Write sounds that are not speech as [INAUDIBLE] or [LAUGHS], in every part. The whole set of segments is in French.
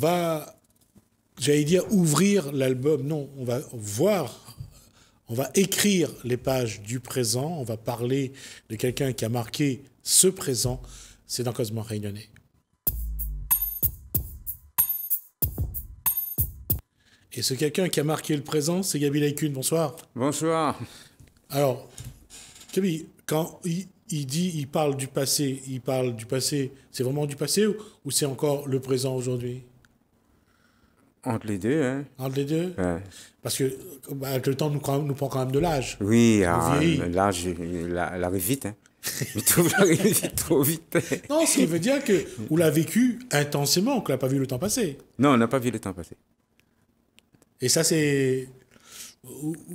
On va, j'allais dire, ouvrir l'album. Non, on va voir, on va écrire les pages du présent. On va parler de quelqu'un qui a marqué ce présent. C'est dans Cosmo Réunionnais. Et ce quelqu'un qui a marqué le présent, c'est Gabi Laïcune. Bonsoir. Bonsoir. Alors, Gabi, quand il, dit, il parle du passé, il parle du passé, c'est vraiment du passé ou c'est encore le présent aujourd'hui entre les deux, hein. Entre les deux Parce que bah, le temps nous, nous prend quand même de l'âge. Oui, ah, l'âge, arrive vite. Hein. Mais [LAUGHS] tout arrive trop vite. non, ce qui veut dire que l'a vécu intensément, qu'on n'a pas vu le temps passer. Non, on n'a pas vu le temps passer. Et ça, c'est.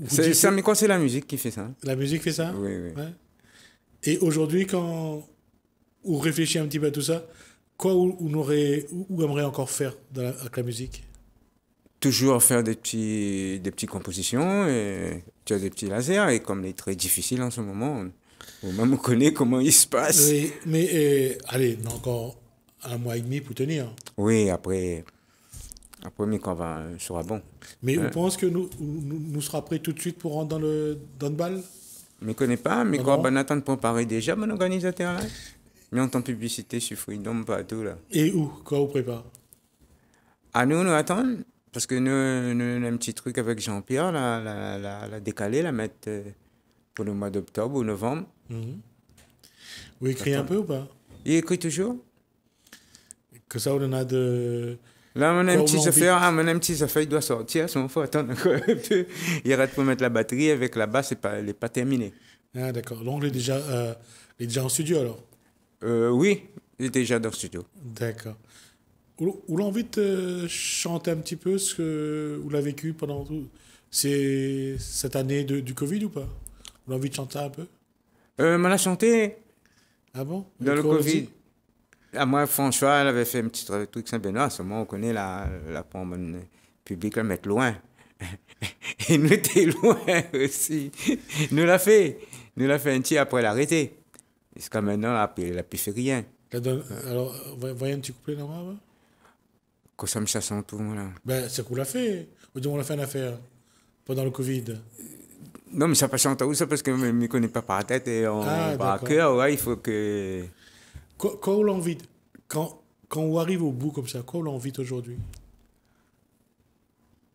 C'est mais quoi, c'est la musique qui fait ça. Hein. La musique fait ça Oui, oui. Ouais. Et aujourd'hui, quand vous réfléchissez un petit peu à tout ça, quoi on, aurait, ou aimerait encore faire dans avec la musique toujours faire des, petits, des petites compositions, et tu as des petits lasers, et comme il est très difficile en ce moment, on, même connaît comment il se passe. Oui, mais on euh, allez, encore un mois et demi pour tenir. Oui, après, après mais quand va, sera bon. Mais on euh. pense que nous, nous, nous prêt prêts tout de suite pour rentrer dans le, dans le bal Je ne connais pas, mais ah quand on attend de préparer déjà mon organisateur Mais en tant que publicité donc pas tout là. Et où Quoi on prépare À nous, nous attendre parce que nous, on a un petit truc avec Jean-Pierre, la, la, la, décaler, la mettre euh, pour le mois d'octobre ou novembre. Mhm. Vous un peu ou pas Il écrit toujours. Que ça, on a de. Là, mon a petit ah, petit affaire, il doit sortir, il faut attendre Il arrête pour mettre la batterie, avec la basse, elle n'est pas terminée. Ah, d'accord. Donc, il est, déjà, euh, est déjà en studio alors euh, Oui, il est déjà dans le studio. D'accord ou l'envie de chanter un petit peu ce que vous l'avez vécu pendant tout, c'est cette année de, du Covid ou pas Vous l'envie de chanter un peu On euh, a chanté. Ah bon Dans le, Covid. À ah, moi, François, elle avait fait un petit truc Saint-Benoît. À moment, on connaît la, la pomme publique, elle mettre loin. [LAUGHS] Et nous était loin aussi. Nous l'a fait. Nous l'a fait un petit après l'arrêter. Jusqu'à maintenant, elle n'a plus fait rien. Alors, voyez un petit couplet normalement que ça me chasse en tout. Voilà. Ben, c'est qu'on l'a fait. On l'a fait une affaire pendant le Covid. Non, mais ça passe en tout ça parce que je ne me connais pas par la tête et on, ah, par cœur. Ouais, il faut que. Quand, quand on quand, quand on arrive au bout comme ça, quand on envie aujourd'hui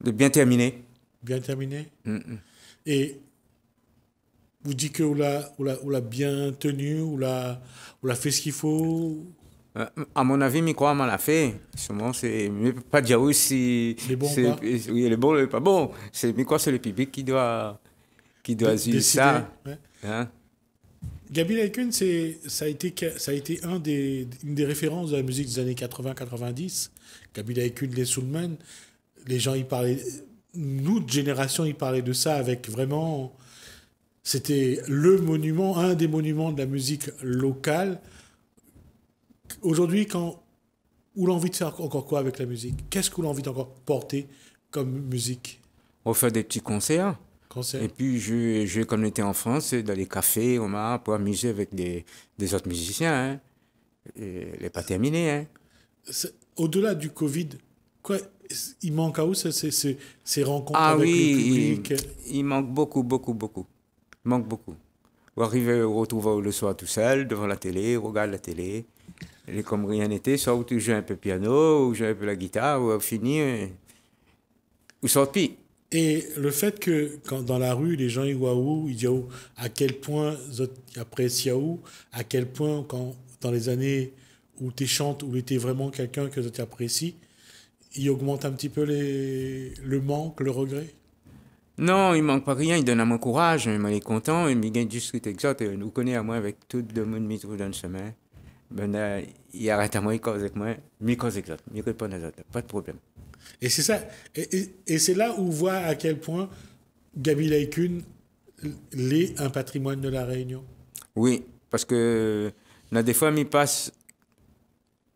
De bien terminer. Bien terminer Et vous dites qu'on l'a, bien tenu, on l'a fait ce qu'il faut euh, à mon avis, m'a l'a fait. Sûrement, c'est pas dire si. Il bon euh, Oui, bon, pas C'est c'est le public qui doit, qui doit ça. Hein? Gabi ça a été, ça a été un des, une des références de la musique des années 80-90. Gabi Laikun, les Soulman, les gens, y parlaient. Nous, génération, y parlait de ça avec vraiment. C'était le monument, un des monuments de la musique locale aujourd'hui, quand où envie de faire encore quoi avec la musique Qu'est-ce qu'on a envie d'encore porter comme musique On fait des petits concerts. Et puis, je, je, comme était en France, dans les cafés, on m'a pour amuser avec des, des autres musiciens. Hein. n'est pas terminé. Hein. Au-delà du Covid, quoi, il manque à où ces, rencontres ah avec le public il, il, manque beaucoup, beaucoup, beaucoup. Il manque beaucoup. Vous arriver retrouver le soir tout seul, devant la télé, regarde la télé. Et comme rien n'était, soit tu joues un peu piano, ou joues un peu la guitare, ou finir, euh, ou sorti. Et le fait que quand dans la rue, les gens ils où ils disent oh, à quel point après où à quel point quand dans les années où tu chantes, où tu es vraiment quelqu'un que tu apprécies, il augmente un petit peu les, le manque, le regret Non, il manque pas rien, il donne à mon courage, il m'en est content, il me gagne juste exact il nous connaît à moi avec tout le monde me trouve dans le chemin. Ben, euh, il arrête à moi, il cause avec moi, il cause avec l'autre, il répond pas de problème. Et c'est ça, et, et, et c'est là où on voit à quel point Gabi Laïcune l'est un patrimoine de la Réunion. Oui, parce que là, des fois, il passe,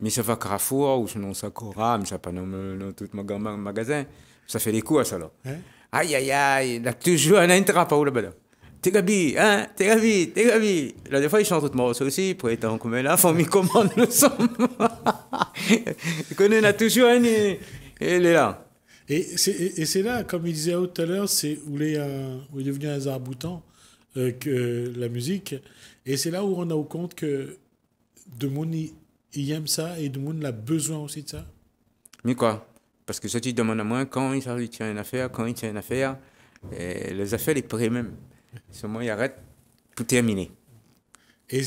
mais ça va Carrefour, ou sinon ça Cora, mais ça pas dans, tout mon magasin, ça fait les courses alors. Hein? Aïe, aïe, aïe, a toujours un intrapa là-bas. « T'es Gabi, hein, T'es t'es Gabi. Là, des fois, ils chantent tout morceau aussi, pour être en commun là, famille commande nous sommes. [LAUGHS] connaît, on a toujours un, et il est là. Et c'est là, comme il disait tout à l'heure, c'est où, il est euh, devenu un hasard euh, que euh, la musique. Et c'est là où on a au compte que Demoun, il, il aime ça et Demoun a besoin aussi de ça. Mais quoi Parce que ça, tu demandes à moi quand il tient une affaire, quand il tient une affaire, les affaires, les prennent même ce il arrête, tout terminé. Et...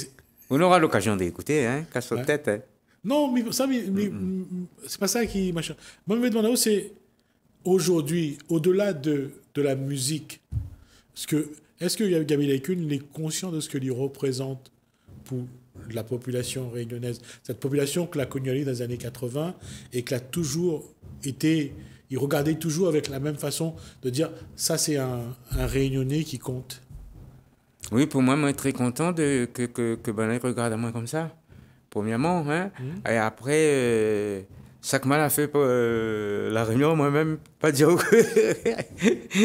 On aura l'occasion d'écouter, hein, casse ouais. tête. Hein. Non, mais ça, mais, mm, c'est pas ça qui. Moi, je me demande, c'est aujourd'hui, au-delà de, de la musique, est-ce que, est que Gabriel est conscient de ce que lui représente pour la population réunionnaise Cette population que l'a connue dans les années 80 et qui a toujours été il regardait toujours avec la même façon de dire ça, c'est un, un, réunionnais qui compte. Oui, pour moi, moi, très content de, que, que, que regarde à moi comme ça, premièrement. Hein. Mhm. Et après, euh, mal a fait euh, la réunion moi-même, pas dire [LAUGHS]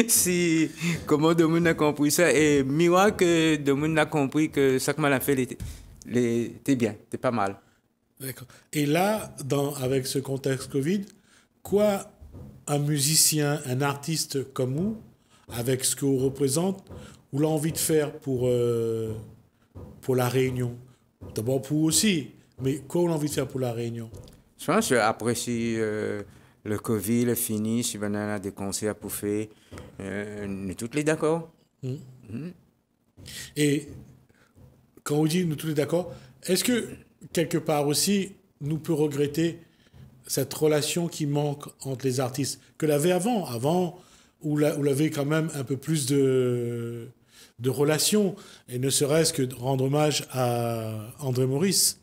si, comment monde a compris ça. Et miroir que monde a compris que mal a fait les. t'es bien, t'es pas mal. D'accord. Et là, dans, avec ce contexte Covid, quoi un musicien, un artiste comme vous, avec ce que vous représente, ou l'envie de faire pour, euh, pour la Réunion D'abord pour vous aussi, mais quoi on a envie de faire pour la Réunion Je pense que après euh, le Covid le fini, si on a des concerts à faire, euh, nous tous les d'accord. Hmm. Hmm. Et quand on dit nous tous les d'accord, est-ce que quelque part aussi, nous peut regretter cette relation qui manque entre les artistes, que l'avait avant, avant, où l'avait quand même un peu plus de, de relations, et ne serait-ce que de rendre hommage à André Maurice.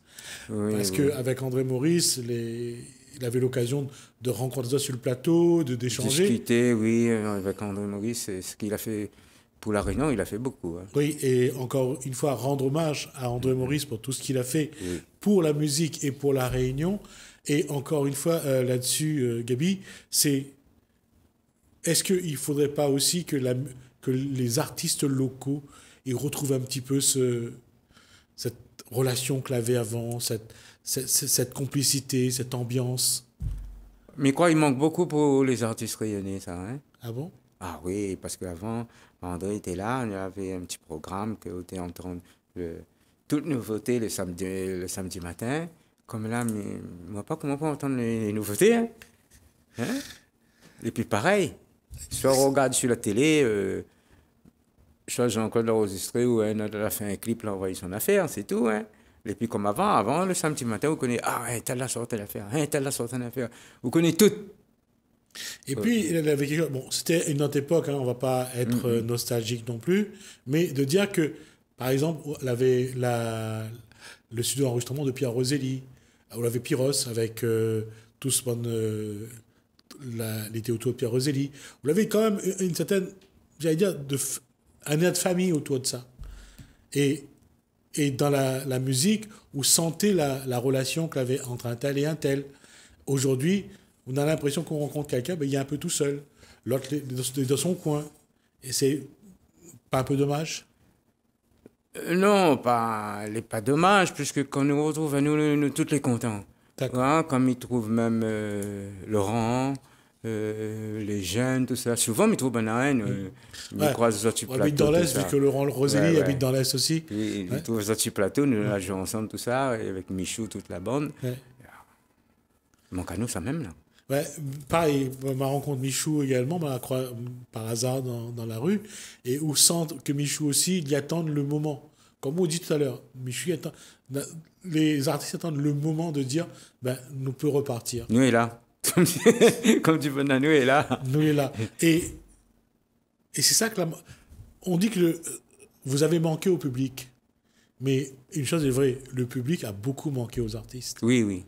Parce que qu'avec André Maurice, les, il avait l'occasion de rencontrer sur le plateau, de d'échanger. Discuter, oui, avec André Maurice, c'est ce qu'il a fait pour la Réunion, il a fait beaucoup. Hein. Oui, et encore une fois, rendre hommage à André Maurice pour tout ce qu'il a fait pour la musique et pour la Réunion. Et encore une fois, euh, là-dessus, euh, Gabi, c'est est-ce qu'il ne faudrait pas aussi que, la, que les artistes locaux ils retrouvent un petit peu ce, cette relation que avait avant, cette, cette, cette, complicité, cette ambiance Mais quoi, il manque beaucoup pour les artistes rayonnés, ça. Hein ah bon Ah oui, parce qu'avant, André était là, y avait un petit programme que était en train de. Toute nouveauté le samedi, le samedi matin comme là, mais on voit pas comment pas entendre les, nouveautés. Hein. Hein? Et puis pareil, soit on regarde sur la télé, euh, soit Jean-Claude de enregistré ou elle a fait un clip, l'a envoyé son affaire, c'est tout. Hein. Et puis comme avant, avant le samedi matin, vous connaissez, ah, elle t'as sorti l'affaire, hein, t'as la l'affaire, vous connaissez tout. Et puis, il avait quelque chose. Bon, c'était une autre époque, on on va pas être euh, nostalgique non plus, mais de dire que, par exemple, elle avait la, le studio d'enregistrement de Pierre Roselli. Vous ah, l'avez Piros, avec euh, tous euh, la, les autour de Pierre Roselli. vous avait quand même une certaine, j'allais dire, de, un air de famille autour de ça. Et, et dans la, musique, vous sentez la, relation qu'il avait entre un tel et un tel. Aujourd'hui, on a l'impression qu'on rencontre quelqu'un, mais il est un peu tout seul. L'autre est dans son coin. Et c'est pas un peu dommage euh, non, pas, n'est pas dommage, puisque quand on nous retrouve, nous, nous, tous les contents. Quand comme ils trouvent même euh, Laurent, euh, les jeunes, tout ça. Souvent, ils trouvent Banaen, mm. euh, ils ouais. croisent sur plateau. habitent dans l'Est, vu que Laurent Roselli habite dans l'Est aussi. Puis, ils trouvent sur plateau, nous la mm. jouons ensemble, tout ça, avec Michou, toute la bande. Mon nous ça même, là pareil, ma rencontre Michou également, par hasard dans, la rue, et au centre que Michou aussi, il y attendent le moment. Comme on dit tout à l'heure, Michou attend, les artistes attendent le moment de dire, ben, nous peut repartir. Nous est là. [LAUGHS] Comme tu veux, nous est là. Nous est là. Et, et c'est ça que on dit que le, vous avez manqué au public. Mais une chose est vraie, le public a beaucoup manqué aux artistes. Oui, oui.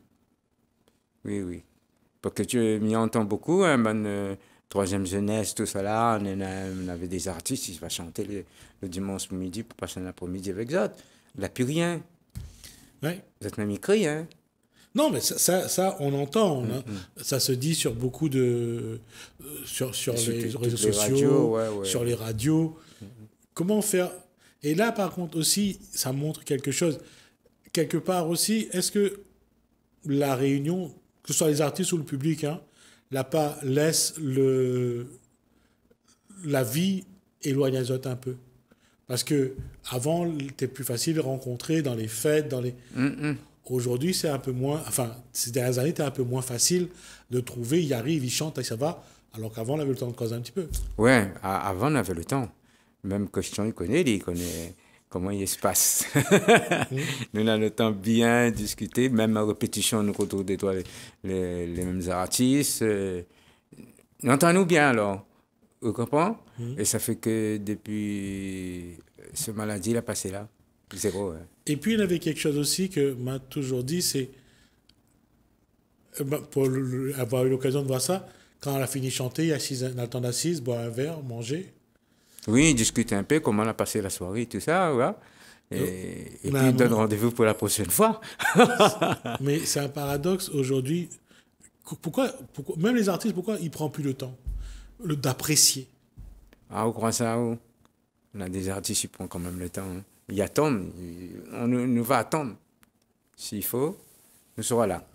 Oui, oui. Parce que tu m'y entends beaucoup, hein, ben, troisième jeunesse, tout ça on, avait des artistes, ils va chanter le, dimanche midi pour passer un après-midi avec les autres. a plus rien. Vous êtes même écrit, hein. Non, mais ça, ça, on entend. Ça se dit sur beaucoup de. Euh, sur, sur les réseaux sociaux, sur les radios. Comment faire. Et là, par contre, aussi, ça montre quelque chose. Quelque part aussi, est-ce que la réunion que ce soit les artistes ou le public, hein, l'APA laisse le, la vie éloigne les autres un peu. Parce que avant, c'était plus facile de rencontrer dans les fêtes, dans les. Aujourd'hui, c'est un peu moins. Enfin, ces dernières années, c'était un peu moins facile de trouver. Il arrive, il chante et ça va. Alors qu'avant, on avait le temps de croiser un petit peu. Ouais, avant, on avait le temps. Même Christian, il connaît, il connaît comment il se passe. [LAUGHS] nous avons le temps bien discuter, même en répétition, nous retrouvons des les, les, mêmes artistes. Euh, nous bien alors, vous comprenez Et ça fait que depuis euh, ce maladie, il a passé là, Et puis il y avait quelque chose aussi que m'a toujours dit, c'est, euh, bah, pour avoir eu l'occasion de voir ça, quand elle a fini de chanter, il y a un temps boire un verre, manger, oui, discuter un peu comment on a passé la soirée, tout ça, voilà. Et, euh, puis on donne rendez-vous pour la prochaine fois. [LAUGHS] mais c'est un paradoxe aujourd'hui. Pourquoi, pourquoi, même les artistes, pourquoi ils ne prennent plus le temps d'apprécier Ah, on croit ça, On a des artistes qui prennent quand même le temps. Hein. Ils attendent. On nous va attendre. S'il faut, nous sera là.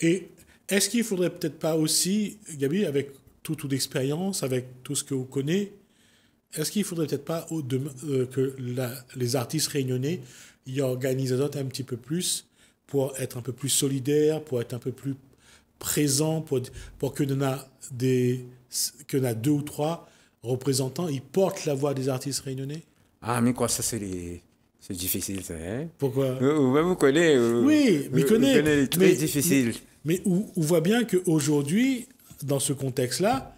Et est-ce qu'il ne faudrait peut-être pas aussi, Gabi, avec tout toute d'expérience, avec tout ce que vous connaissez, est-ce qu'il ne faudrait peut-être pas de, euh, que les artistes réunionnais y organisent un petit peu plus pour être un peu plus solidaires, pour être un peu plus présents, pour, pour que a des que a deux ou trois représentants, ils portent la voix des artistes réunionnais Ah, mais quoi, ça c'est C'est difficile, ça. Hein? Pourquoi vous, vous, vous connaissez. oui, mais connaît. Très difficile. Mais, on, on voit bien qu'aujourd'hui, dans ce contexte-là,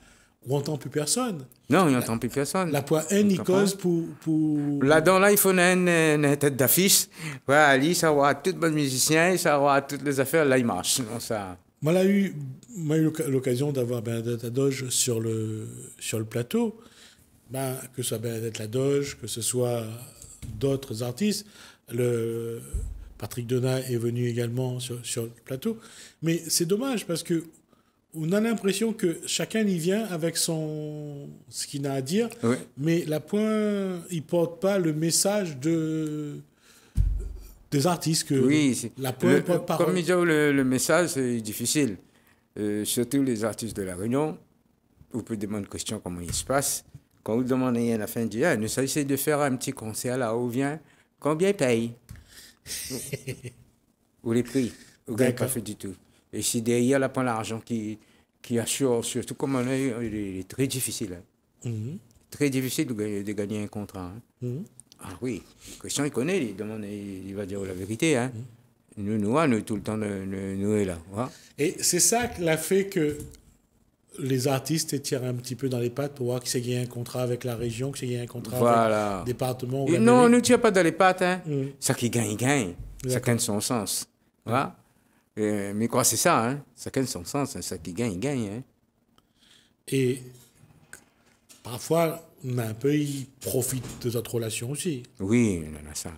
on n'entend plus personne. Non, on n'entend plus personne. La poids N, il cause pour, pour... Là-dedans, là, il faut une, tête d'affiche. Ouais, Ali, ça voit tout musiciens, musiciens, ça aura toutes les affaires, là, il marche. ça... Moi, j'ai eu, l'occasion d'avoir Bernadette Ladoge sur le, sur le plateau. Ben, que ce soit Bernadette Ladoge, que ce soit d'autres artistes. Le, Patrick Donat est venu également sur, sur le plateau. Mais c'est dommage parce que on a l'impression que chacun y vient avec son ce qu'il a à dire, mais la pointe, il porte pas le message de des artistes que oui, la Comme le, message est difficile, euh, surtout les artistes de la Réunion. Vous pouvez demander une question comment il se passe. Quand vous demandez à la fin du ah, nous essayons de faire un petit concert là où vient combien paye [LAUGHS] ou les prix, ou pas fait du tout. Et c'est derrière là, l'argent qui, qui assure, surtout comme on est, il est très difficile. Hein. Mhm. Très difficile de, gagner un contrat. Hein. Mhm. Ah oui, question il connaît, il, demande, il va dire la vérité. Hein. Mhm. Nous, nous, nous, tout le temps, nous, nous est là. Et c'est ça qui l'a fait que les artistes tirent un petit peu dans les pattes pour voir qui c'est gagné un contrat avec la région, qui c'est gagné un contrat avec le département. non, on ne tire pas dans les pattes. Hein. Ça qui gagne, gagne. Ça gagne son sens. Voilà. Euh, mais quoi, c'est ça, hein? chacun son sens, hein, ça qui gagne, il gagne. Hein. Et parfois, un peu, il profite de notre relation aussi. Oui, on en a ça.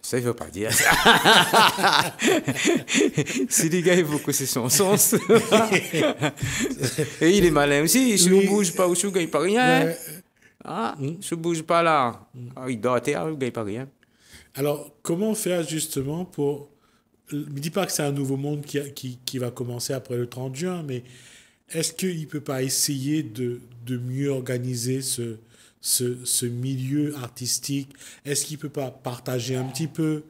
Ça, il ne veut pas dire ça. [LAUGHS] si les gars, il faut que c'est son sens. [LAUGHS] Et il est malin aussi. Je ne bouge pas, je ne gagne pas rien. Ah, mmh. Je ne bouge pas là. Mm. Ah, il doit terre, il ne gagne pas rien. Alors, comment faire justement pour ne me dis pas que c'est un nouveau monde qui, qui, qui, va commencer après le 30 juin, mais est-ce qu'il ne peut pas essayer de, de mieux organiser ce, ce, ce milieu artistique Est-ce qu'il ne peut pas partager un petit peu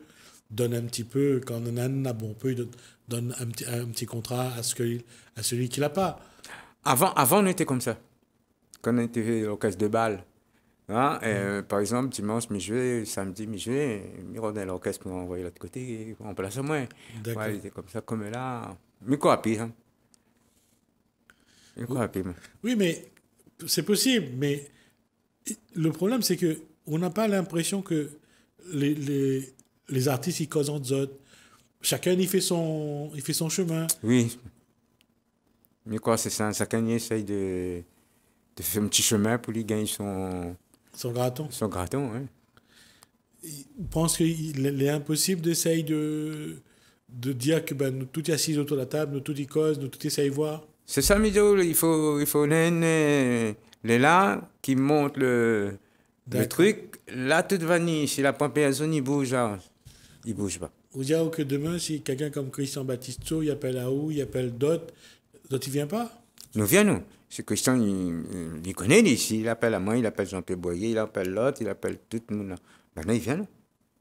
Donne un petit peu, quand on en a bon peu, donne un petit, un petit contrat à, ce à celui qui l'a pas. Avant, avant, on était comme ça. Quand on était au caisse de balles, Hein, mm. euh, par exemple, dimanche, mi-juillet, samedi, mi-juillet, Mirodin, l'orchestre m'a envoyé de l'autre côté, en place à moi. D'accord. comme ça, comme là. Mais quoi, pire. Mais quoi, pire. Oui, mais c'est possible, mais le problème, c'est que on n'a pas l'impression que les, les, les, artistes, ils causent entre eux Chacun, il fait son, il fait son chemin. Oui. Mais quoi, c'est ça. Chacun, il essaye de, de faire un petit chemin pour lui gagner son son graton. Son graton, oui. je pense qu'il est impossible d'essayer de, de dire que ben, nous tous assis autour de la table, nous tous y cause, nous tous essayons de voir. C'est ça, Mido, il faut, il faut qui monte le, le truc. Là, tout va ni, si la zone, il bouge, hein. il bouge pas. Vous dire que demain, si quelqu'un comme Christian Battisto, il appelle à où, il appelle d'autres, d'autres, il vient pas Nous viens, nous. C'est questions, il, il connaît ici. Il appelle à moi, il appelle Jean-Pierre Boyer, il appelle l'autre, il appelle tout le monde. Maintenant, il vient là.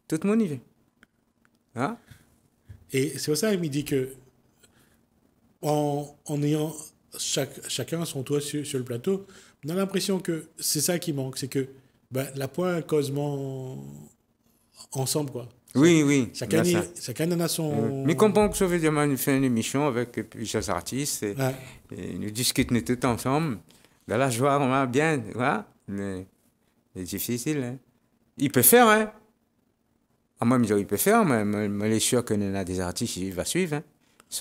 Tout le monde il vient. Hein? Et c'est pour ça qu'il me dit que, en, en ayant chaque, chacun son toit sur, le plateau, on a l'impression que c'est ça qui manque, c'est que ben, la pointe causement ensemble, quoi. Oui, oui. Chaque année, chaque année, on a son. Mais fait une émission avec plusieurs artistes, et, nous discutons tous ensemble, dans la joie, on va bien, Mais c'est difficile. Hein. Il peut faire, hein. À ah, temps, il peut faire, mais, mais, je suis sûr en a des artistes qui vont suivre.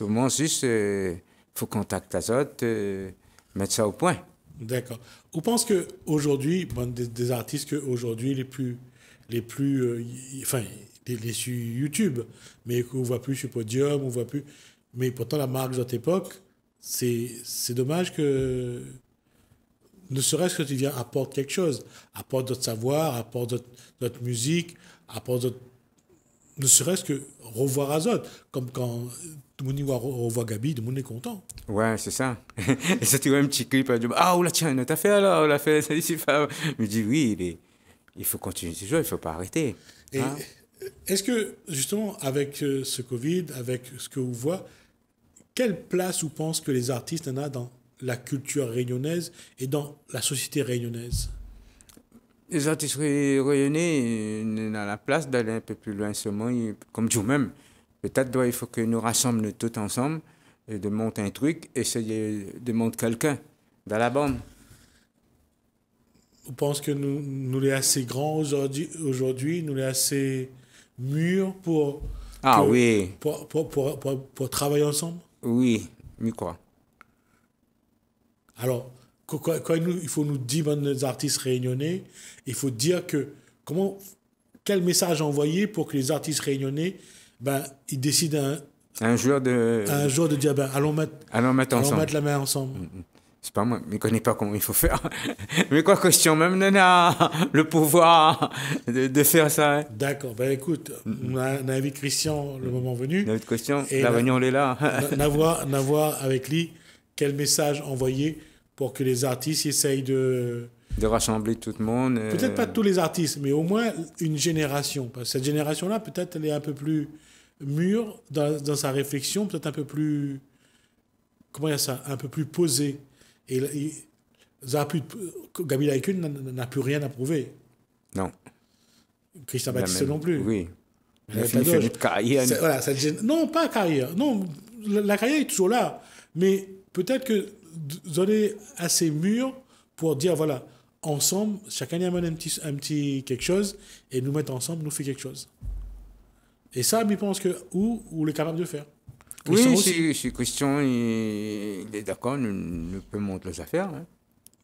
Hein. juste, il euh, faut contacter les autres, euh, mettre ça au point. D'accord. Vous pense qu'aujourd'hui, bon, des, des artistes qu'aujourd'hui, les plus. Les plus euh, enfin, il est sur YouTube, mais qu'on ne voit plus sur Podium, on voit plus. Mais pourtant, la marque de notre époque, c'est dommage que. Ne serait-ce que tu viens, apporte quelque chose, apporte notre savoir, apporte notre, notre musique, apporte ne serait-ce que revoir Azot, comme quand tout le monde revoit Gabi, tout le monde est content. Ouais, c'est ça. [LAUGHS] Et ça, tu vois un petit clip, dis ah, oula, tiens, on t'a fait alors on l'a fait, ça dit, c'est pas. me dit, oui, il, est... il faut continuer toujours, il ne faut pas arrêter. Et... Hein est-ce que, justement, avec euh, ce Covid, avec ce que vous voyez, quelle place vous pensez que les artistes en ont dans la culture réunionnaise et dans la société réunionnaise Les artistes réunionnais euh, ont la place d'aller un peu plus loin seulement, euh, comme vous même. Peut-être il faut que nous rassemblions tous ensemble et de monter un truc, essayer de monter quelqu'un dans la bande. Vous pensez que nous, nous les assez grands aujourd'hui, aujourd'hui nous les assez mûrs ah pour, Pour, travailler ensemble Oui, mais quoi Alors, quand, il, faut nous dire, nos artistes réunionnais, il faut dire que comment, quel message envoyer pour que les artistes réunionnais, ben, ils décident un, jour de un de dire ben, allons mettre allons mettre mettre la main ensemble mm, mm. C'est pas moi, je ne connais pas comment il faut faire. [LAUGHS] Mais quoi, question même Nana, le pouvoir de, faire ça. Hein. D'accord, ben écoute, on, a, invité Christian le moment venu. Notre question, et la réunion, on est là. N'avoir, avec lui, quel message envoyer pour que les artistes essayent de. De rassembler tout le monde. Euh. Peut-être pas tous les artistes, mais au moins une génération. Parce que cette génération-là, peut-être, elle est un peu plus mûre dans, dans sa réflexion, peut-être un peu plus. Comment il y a ça Un peu plus posée et, Gabi Gabi n'a plus rien à prouver. Non. Christian Baptiste non plus. Oui. Il Non, pas carrière. Non, la, carrière est toujours là. Mais peut-être que vous êtes assez mûr pour dire voilà, ensemble, chacun amène un petit, un petit quelque chose et nous mettre ensemble, nous fait quelque chose. Et ça, je pense que où, où on est capable de faire. Oui, si Christian, il, est d'accord, nous, nous peut monter les affaires. Hein.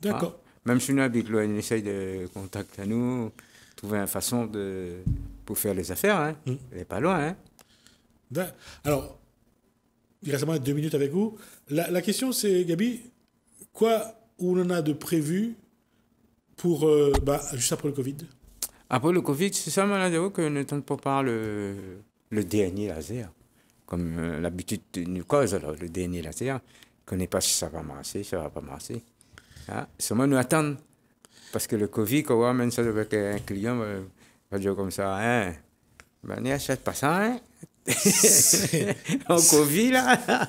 D'accord. Ah. même si nous habitons, l'ON, essaye de contacter à nous, trouver une façon de, pour faire les affaires. Hein. Il mm. n'est pas loin. Hein. Alors, il reste deux minutes avec vous. La, la, question, c'est, Gabi, quoi on en a de prévu pour, euh, bah, juste après le Covid Après le Covid, c'est ça, malade, que ne tente pas par le dernier laser comme euh, l'habitude nous cause, alors, le dernier là, cest hein, qu'on n'est pas si ça va marcher, ça va pas marcher. Hein? Ah, seulement nous attendre. Parce que le Covid, quand on même ça avec un client, euh, on va dire comme ça, hein, ben, n'achète pas ça, hein. en [LAUGHS] Covid, là.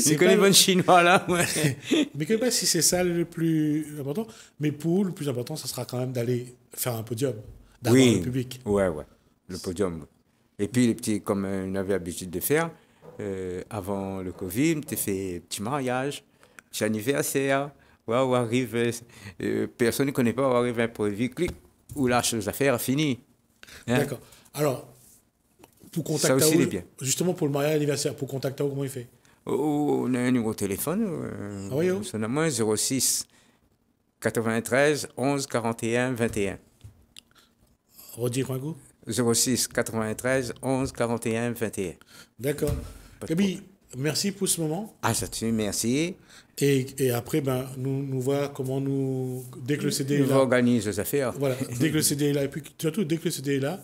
c'est que les bonnes chinois, là. [LAUGHS] je mais que pas si c'est ça le plus important. Mais pour le plus important, ça sera quand même d'aller faire un podium, d'avoir oui. le public. Ouais, ouais. Le podium. Et puis, les petits, comme euh, on avait l'habitude de faire, euh, avant le Covid, tu fais petit mariage, petit anniversaire, arrive, euh, personne ne connaît pas, on arrive un produit, clic, ou la chose à faire, fini. Hein? D'accord. Alors, pour contacter justement pour le mariage anniversaire, pour contacter, comment il fait oh, oh, On a un numéro de téléphone, euh, ah 06 93 11 41 21. Redire un 06 93 11 41 21. D'accord. Gabi, eh merci pour ce moment. Ah, ça merci. Et, et, après, ben, nous, nous voir comment nous. Dès que le CD nous est là. organise les affaires. Voilà, [LAUGHS] dès que le CD est là, et puis surtout dès que le CD est là,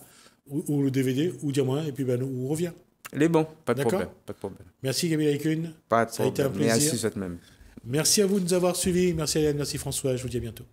ou, le DVD, ou dis-moi, et puis ben, nous, on revient. Les bon, pas de, problème, pas de problème. Merci Gabi Laïcune. Pas de problème. un plaisir. Merci, Merci à vous de nous avoir suivis. Merci Alain, merci François. Je vous dis à bientôt.